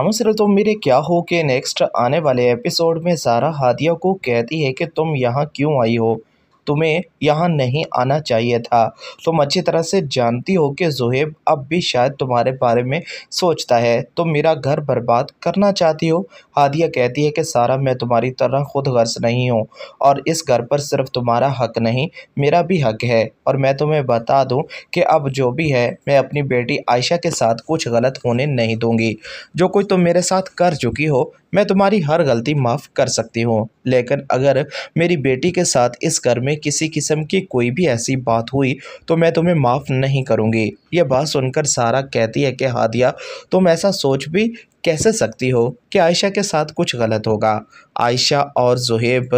हम सर तो मेरे क्या हो के नेक्स्ट आने वाले एपिसोड में सारा हादिया को कहती है कि तुम यहाँ क्यों आई हो तुम्हें यहाँ नहीं आना चाहिए था तुम अच्छी तरह से जानती हो कि जुहेब अब भी शायद तुम्हारे बारे में सोचता है तुम मेरा घर बर्बाद करना चाहती हो हादिया कहती है कि सारा मैं तुम्हारी तरह खुद गर्ज नहीं हूँ और इस घर पर सिर्फ तुम्हारा हक नहीं मेरा भी हक है और मैं तुम्हें बता दूँ कि अब जो भी है मैं अपनी बेटी आयशा के साथ कुछ गलत होने नहीं दूँगी जो कुछ तुम मेरे साथ कर चुकी हो मैं तुम्हारी हर गलती माफ़ कर सकती हूँ लेकिन अगर मेरी बेटी के साथ इस घर में किसी किस्म की कोई भी ऐसी बात हुई तो मैं तुम्हें माफ़ नहीं करूँगी यह बात सुनकर सारा कहती है कि हादिया तुम ऐसा सोच भी कैसे सकती हो कि आयशा के साथ कुछ गलत होगा आयशा और जुहेब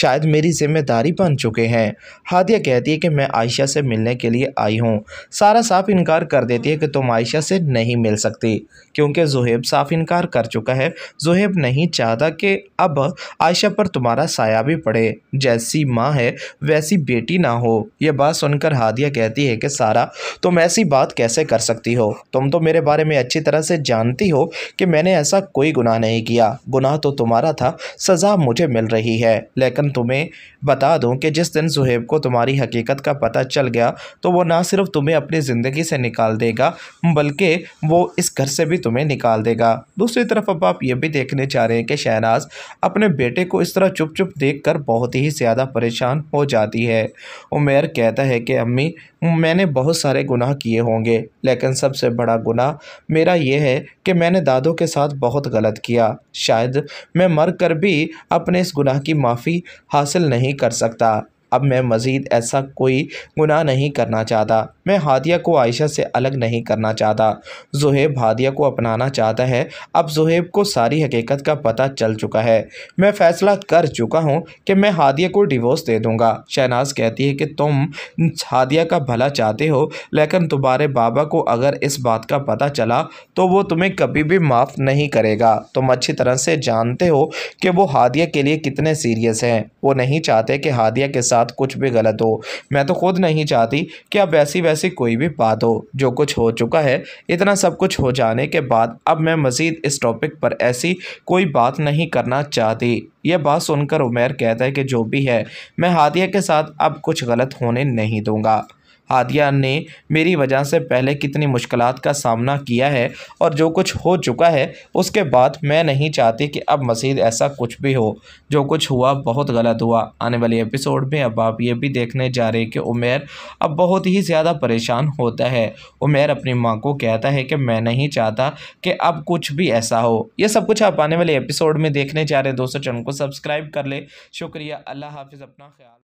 शायद मेरी ज़िम्मेदारी बन चुके हैं हादिया कहती है कि मैं आयशा से मिलने के लिए आई हूँ सारा साफ इनकार कर देती है कि तुम आयशा से नहीं मिल सकती क्योंकि जुहेब साफ इनकार कर चुका है जुहेब नहीं चाहता कि अब आयशा पर तुम्हारा साया भी पड़े जैसी माँ है वैसी बेटी ना हो यह बात सुनकर हादिया कहती है कि सारा तुम ऐसी बात कैसे कर सकती हो तुम तो मेरे बारे में अच्छी तरह से जानती हो कि मैंने ऐसा कोई गुनाह नहीं किया गुनाह तो तुम्हारा था सज़ा मुझे मिल रही है लेकिन तुम्हें बता दूं कि जिस दिन जुहेब को तुम्हारी हकीकत का पता चल गया तो वो ना सिर्फ तुम्हें अपनी ज़िंदगी से निकाल देगा बल्कि वो इस घर से भी तुम्हें निकाल देगा दूसरी तरफ अब आप ये भी देखने चाह रहे हैं कि शहनाज अपने बेटे को इस तरह चुप चुप देख कर बहुत ही ज़्यादा परेशान हो जाती है उमेर कहता है कि अम्मी मैंने बहुत सारे गुनाह किए होंगे लेकिन सबसे बड़ा गुनाह मेरा यह है कि मैंने दादों के के साथ बहुत गलत किया शायद मैं मर कर भी अपने इस गुनाह की माफ़ी हासिल नहीं कर सकता अब मैं मज़ीद ऐसा कोई गुनाह नहीं करना चाहता मैं हादिया को आयशा से अलग नहीं करना चाहता जुहेब हादिया को अपनाना चाहता है अब जुहेब को सारी हकीकत का पता चल चुका है मैं फ़ैसला कर चुका हूँ कि मैं हादिया को डिवोर्स दे दूँगा शहनाज कहती है कि तुम हादिया का भला चाहते हो लेकिन तुम्हारे बाबा को अगर इस बात का पता चला तो वो तुम्हें कभी भी माफ़ नहीं करेगा तुम अच्छी तरह से जानते हो कि वो हादिया के लिए कितने सीरियस हैं वो नहीं चाहते कि हादिया के साथ साथ कुछ भी गलत हो मैं तो खुद नहीं चाहती कि अब ऐसी वैसी कोई भी बात हो जो कुछ हो चुका है इतना सब कुछ हो जाने के बाद अब मैं मज़ीद इस टॉपिक पर ऐसी कोई बात नहीं करना चाहती यह बात सुनकर उमेर कहता है कि जो भी है मैं हादिया के साथ अब कुछ गलत होने नहीं दूंगा हादिया ने मेरी वजह से पहले कितनी मुश्किल का सामना किया है और जो कुछ हो चुका है उसके बाद मैं नहीं चाहती कि अब मज़ीद ऐसा कुछ भी हो जो कुछ हुआ बहुत गलत हुआ आने वाले एपिसोड में अब आप ये भी देखने जा रहे हैं कि उमेर अब बहुत ही ज़्यादा परेशान होता है उमेर अपनी माँ को कहता है कि मैं नहीं चाहता कि अब कुछ भी ऐसा हो यह सब कुछ आप आने वाले एपिसोड में देखने जा रहे हैं दोस्तों चैनल को सब्सक्राइब कर ले शुक्रिया अल्लाह हाफिज़ अपना ख्याल